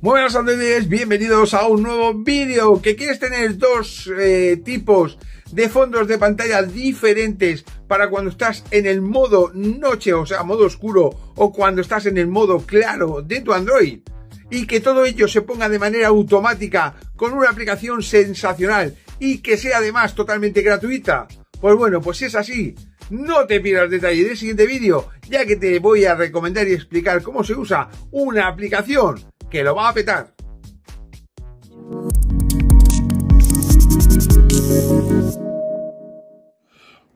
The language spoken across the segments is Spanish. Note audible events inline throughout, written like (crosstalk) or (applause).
Muy buenas Androides, bienvenidos a un nuevo vídeo que quieres tener dos eh, tipos de fondos de pantalla diferentes para cuando estás en el modo noche, o sea, modo oscuro, o cuando estás en el modo claro de tu Android. Y que todo ello se ponga de manera automática con una aplicación sensacional y que sea además totalmente gratuita. Pues bueno, pues si es así, no te pierdas detalle del siguiente vídeo, ya que te voy a recomendar y explicar cómo se usa una aplicación que lo va a petar.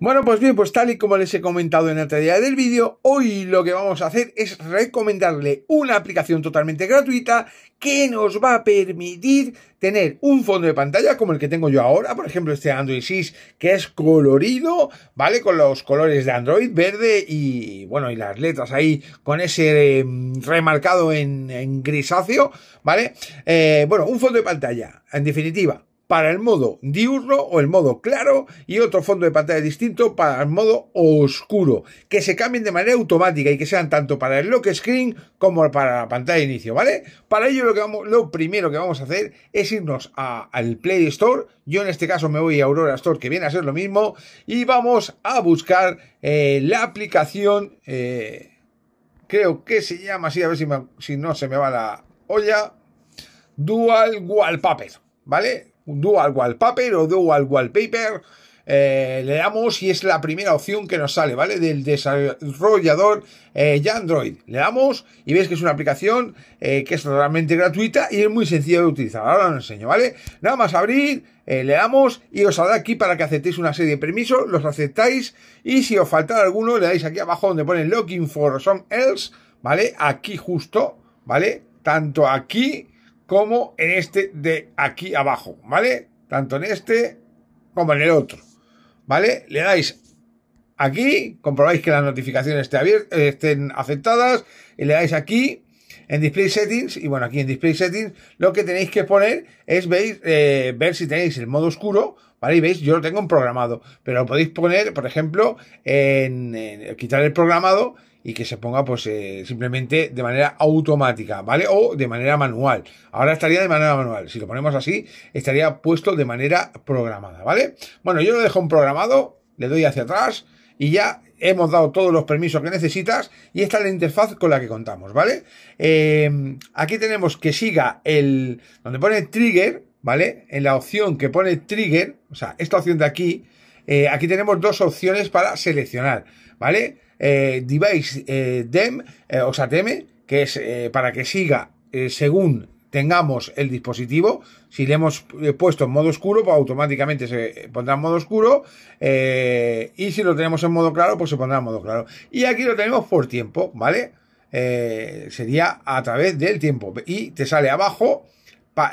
Bueno, pues bien, pues tal y como les he comentado en la día del vídeo, hoy lo que vamos a hacer es recomendarle una aplicación totalmente gratuita que nos va a permitir tener un fondo de pantalla como el que tengo yo ahora, por ejemplo este Android 6 que es colorido, ¿vale? Con los colores de Android verde y bueno, y las letras ahí con ese em, remarcado en, grisáceo, ¿vale? Eh, bueno, un fondo de pantalla, en definitiva, para el modo diurno o el modo claro y otro fondo de pantalla distinto para el modo oscuro, que se cambien de manera automática y que sean tanto para el lock screen como para la pantalla de inicio, ¿vale? Para ello lo, que vamos, lo primero que vamos a hacer es irnos al Play Store, yo en este caso me voy a Aurora Store, que viene a ser lo mismo, y vamos a buscar eh, la aplicación... Eh, creo que se llama así, a ver si, si no se me va la olla, Dual Wallpaper, ¿vale? dual wallpaper o dual wallpaper. Eh, le damos y es la primera opción que nos sale, ¿vale? Del desarrollador eh, ya Android. Le damos y veis que es una aplicación eh, que es realmente gratuita y es muy sencilla de utilizar. Ahora os enseño, ¿vale? Nada más abrir, eh, le damos y os saldrá aquí para que aceptéis una serie de permisos, los aceptáis y si os falta alguno le dais aquí abajo donde pone Looking for some else, ¿vale? Aquí justo, ¿vale? Tanto aquí como en este de aquí abajo, ¿vale? Tanto en este como en el otro, ¿vale? Le dais aquí, comprobáis que las notificaciones eh, estén, aceptadas y le dais aquí en Display Settings y bueno, aquí en Display Settings lo que tenéis que poner es eh, ver si tenéis el modo oscuro, ¿vale? Y veis, yo lo tengo programado, pero lo podéis poner, por ejemplo, en quitar el programado y que se ponga pues eh, simplemente de manera automática, ¿vale? O de manera manual. Ahora estaría de manera manual. Si lo ponemos así, estaría puesto de manera programada, ¿vale? Bueno, yo lo dejo en programado, le doy hacia atrás y ya hemos dado todos los permisos que necesitas y esta es la interfaz con la que contamos, ¿vale? Em, aquí tenemos que siga el, donde pone trigger, ¿vale? En la opción que pone trigger, o sea, esta opción de aquí, eh, aquí tenemos dos opciones para seleccionar, ¿vale? Eh, device eh, dem, o sea, que es para que siga según tengamos el dispositivo. Si le hemos puesto en modo oscuro, pues automáticamente se pondrá en modo oscuro. y si lo tenemos en modo claro, pues se pondrá en modo claro. Y aquí lo tenemos por tiempo, ¿vale? sería a través del tiempo. Y te sale abajo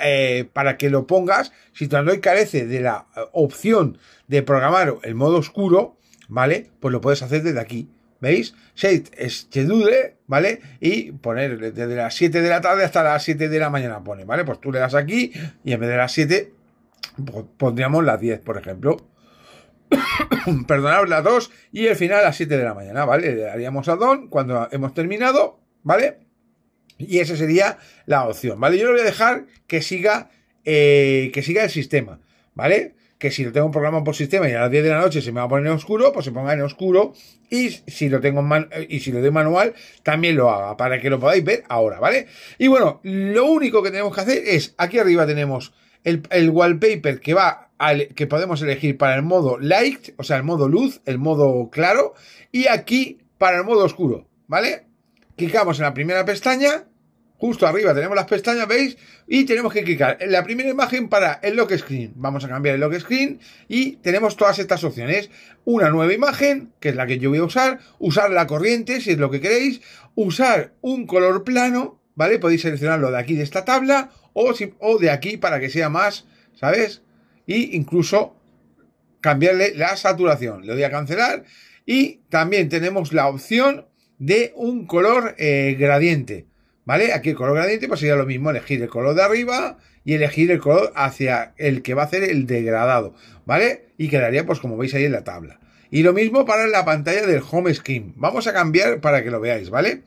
eh, para que lo pongas, si tu Android carece de la eh, opción de programar el modo oscuro, ¿vale? Pues lo puedes hacer desde aquí. ¿Veis? Shade Schedule, ¿vale? Y poner desde las 7 de la tarde hasta las 7 de la mañana, pone, ¿vale? Pues tú le das aquí y en vez de las 7, pondríamos las 10, por ejemplo. (coughs) Perdonaos las 2 y el final a las 7 de la mañana, ¿vale? Le daríamos a Don cuando hemos terminado, ¿vale? Y esa sería la opción, ¿vale? Yo lo voy a dejar que siga, eh, que siga el sistema, ¿vale? Que si lo tengo programado por sistema y a las 10 de la noche se me va a poner en oscuro, pues se ponga en oscuro. Y si lo tengo eh, y si lo doy manual, también lo haga, para que lo podáis ver ahora, ¿vale? Y bueno, lo único que tenemos que hacer es, aquí arriba tenemos el, el wallpaper que va al, que podemos elegir para el modo light, o sea, el modo luz, el modo claro, y aquí para el modo oscuro, ¿vale? Clicamos en la primera pestaña. Justo arriba tenemos las pestañas, ¿veis? Y tenemos que clicar en la primera imagen para el lock screen. Vamos a cambiar el lock screen y tenemos todas estas opciones. Una nueva imagen, que es la que yo voy a usar. Usar la corriente, si es lo que queréis. Usar un color plano, ¿vale? Podéis seleccionarlo de aquí, de esta tabla, o, o de aquí para que sea más, ¿sabes? Y incluso cambiarle la saturación. Le doy a cancelar. Y también tenemos la opción de un color eh, gradiente. ¿Vale? Aquí el color gradiente pues sería lo mismo, elegir el color de arriba y elegir el color hacia el que va a hacer el degradado, ¿vale? Y quedaría pues como veis ahí en la tabla. Y lo mismo para la pantalla del home screen. Vamos a cambiar para que lo veáis, ¿vale?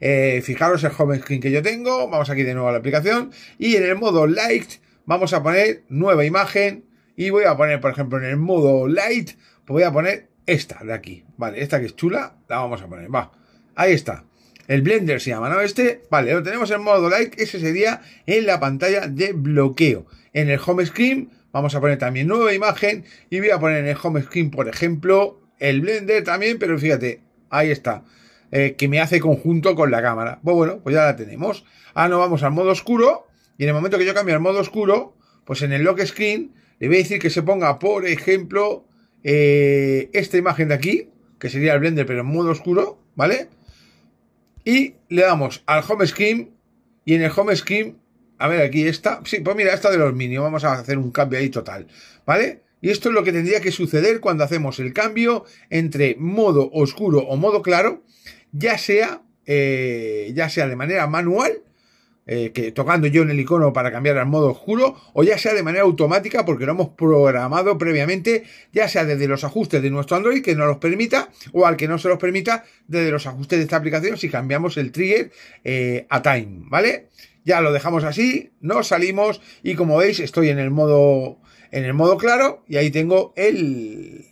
Eh, fijaros el home screen que yo tengo, vamos aquí de nuevo a la aplicación y en el modo light vamos a poner nueva imagen y voy a poner, por ejemplo, en el modo light, voy a poner esta de aquí, ¿vale? Esta que es chula, la vamos a poner, va. Ahí está. El Blender se llama, ¿no? Este, vale, lo tenemos en modo like. Ese sería en la pantalla de bloqueo. En el home screen vamos a poner también nueva imagen. Y voy a poner en el home screen, por ejemplo, el Blender también. Pero fíjate, ahí está. Eh, que me hace conjunto con la cámara. Pues bueno, pues ya la tenemos. Ah, no, vamos al modo oscuro. Y en el momento que yo cambie al modo oscuro, pues en el lock screen le voy a decir que se ponga, por ejemplo, eh, esta imagen de aquí, que sería el Blender, pero en modo oscuro, ¿vale? Y le damos al home scheme. Y en el home scheme, a ver, aquí está. Sí, pues mira, esta de los minions. Vamos a hacer un cambio ahí total. ¿Vale? Y esto es lo que tendría que suceder cuando hacemos el cambio entre modo oscuro o modo claro, ya sea, eh, ya sea de manera manual eh, que tocando yo en el icono para cambiar al modo oscuro, o ya sea de manera automática porque lo hemos programado previamente, ya sea desde los ajustes de nuestro Android que no los permita, o al que no se los permita, desde los ajustes de esta aplicación si cambiamos el trigger eh, a time, ¿vale? Ya lo dejamos así, nos salimos y como veis estoy en el modo en el modo claro y ahí tengo el,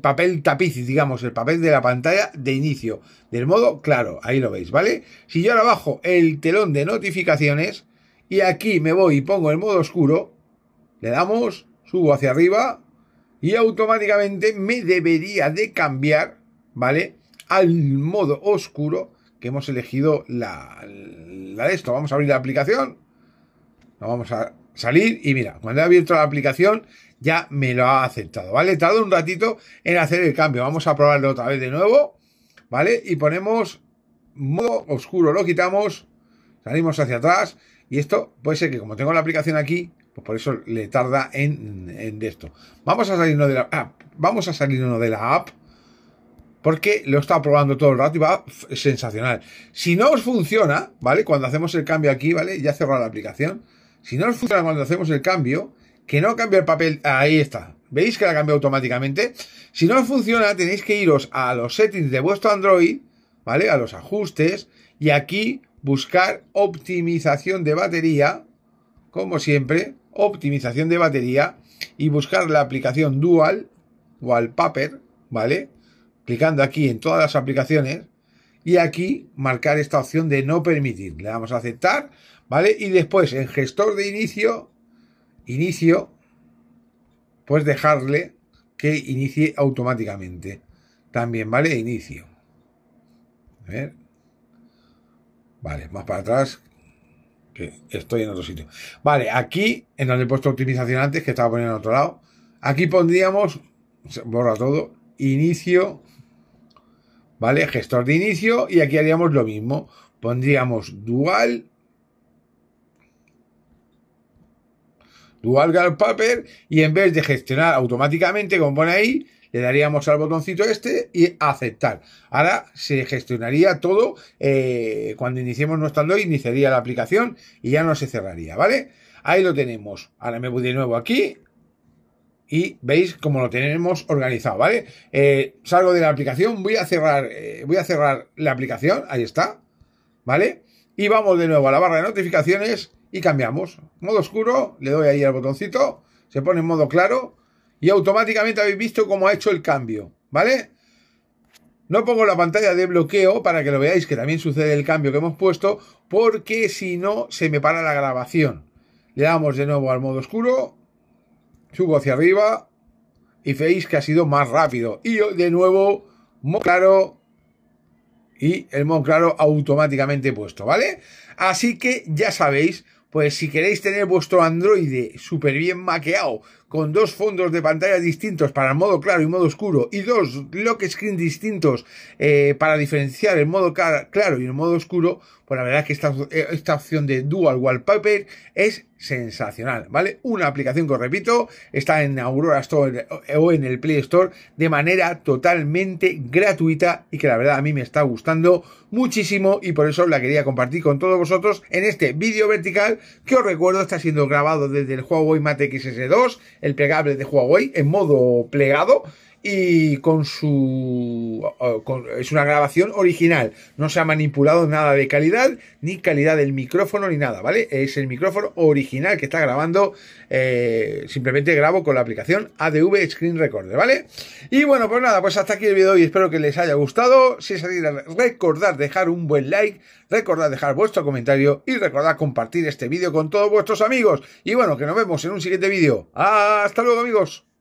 papel tapiz, digamos, el papel de la pantalla de inicio del modo claro. Ahí lo veis, ¿vale? Si yo ahora bajo el telón de notificaciones y aquí me voy y pongo el modo oscuro, le damos, subo hacia arriba y automáticamente me debería de cambiar, ¿vale? Al modo oscuro que hemos elegido la, la de esto. Vamos a abrir la aplicación. Vamos a salir y mira, cuando he abierto la aplicación ya me lo ha aceptado, ¿vale? Tarda un ratito en hacer el cambio. Vamos a probarlo otra vez de nuevo, ¿vale? Y ponemos modo oscuro, lo quitamos, salimos hacia atrás y esto puede ser que como tengo la aplicación aquí, pues por eso le tarda en, esto. Vamos a salirnos de la app, vamos a uno de la app porque lo está probando todo el rato y va sensacional. Si no os funciona, ¿vale? Cuando hacemos el cambio aquí, ¿vale? Ya cerrado la aplicación. Si no funciona cuando hacemos el cambio, que no cambia el papel, ah, ahí está. ¿Veis que la cambia automáticamente? Si no funciona, tenéis que iros a los settings de vuestro Android, ¿vale? A los ajustes y aquí buscar optimización de batería, como siempre, optimización de batería y buscar la aplicación Dual, Wallpaper, ¿vale? Clicando aquí en todas las aplicaciones y aquí marcar esta opción de no permitir. Le damos a aceptar, ¿vale? Y después en gestor de inicio, inicio, pues dejarle que inicie automáticamente. También, ¿vale? Inicio. A ver. Vale, más para atrás. Que estoy en otro sitio. Vale, aquí, en donde he puesto optimización antes, que estaba poniendo en otro lado. Aquí pondríamos, borra todo, inicio ¿vale? Gestor de inicio y aquí haríamos lo mismo. Pondríamos dual, dual Paper y en vez de gestionar automáticamente, como pone ahí, le daríamos al botoncito este y aceptar. Ahora se gestionaría todo eh, cuando iniciemos nuestra Android, iniciaría la aplicación y ya no se cerraría, ¿vale? Ahí lo tenemos. Ahora me voy de nuevo aquí y veis cómo lo tenemos organizado, ¿vale? Eh, salgo de la aplicación, voy a cerrar, eh, voy a cerrar la aplicación, ahí está, ¿vale? Y vamos de nuevo a la barra de notificaciones y cambiamos. Modo oscuro, le doy ahí al botoncito, se pone en modo claro y automáticamente habéis visto cómo ha hecho el cambio, ¿vale? No pongo la pantalla de bloqueo para que lo veáis que también sucede el cambio que hemos puesto porque si no se me para la grabación. Le damos de nuevo al modo oscuro subo hacia arriba y veis que ha sido más rápido. Y de nuevo, claro y el modo claro automáticamente puesto, ¿vale? Así que ya sabéis, pues si queréis tener vuestro Android súper bien maqueado, con dos fondos de pantalla distintos para el modo claro y modo oscuro, y dos lock screen distintos eh, para diferenciar el modo claro y el modo oscuro, pues la verdad que esta, eh, esta opción de Dual Wallpaper es sensacional, ¿vale? Una aplicación que os repito, está en Aurora Store o en el Play Store de manera totalmente gratuita y que la verdad a mí me está gustando muchísimo y por eso la quería compartir con todos vosotros en este vídeo vertical que os recuerdo está siendo grabado desde el Huawei Mate xs 2 el plegable de Huawei en modo plegado y con su es una grabación original no se ha manipulado nada de calidad ni calidad del micrófono ni nada vale es el micrófono original que está grabando eh, simplemente grabo con la aplicación ADV Screen Recorder vale y bueno pues nada pues hasta aquí el video y espero que les haya gustado si es así recordad dejar un buen like recordad dejar vuestro comentario y recordad compartir este vídeo con todos vuestros amigos y bueno que nos vemos en un siguiente vídeo hasta luego amigos